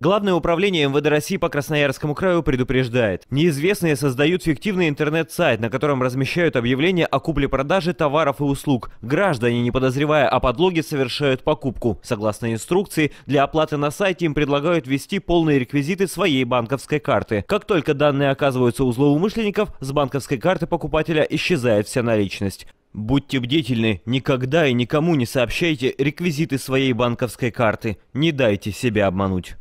Главное управление МВД России по Красноярскому краю предупреждает. Неизвестные создают фиктивный интернет-сайт, на котором размещают объявления о купле-продаже товаров и услуг. Граждане, не подозревая о подлоге, совершают покупку. Согласно инструкции, для оплаты на сайте им предлагают ввести полные реквизиты своей банковской карты. Как только данные оказываются у злоумышленников, с банковской карты покупателя исчезает вся наличность. Будьте бдительны, никогда и никому не сообщайте реквизиты своей банковской карты. Не дайте себя обмануть.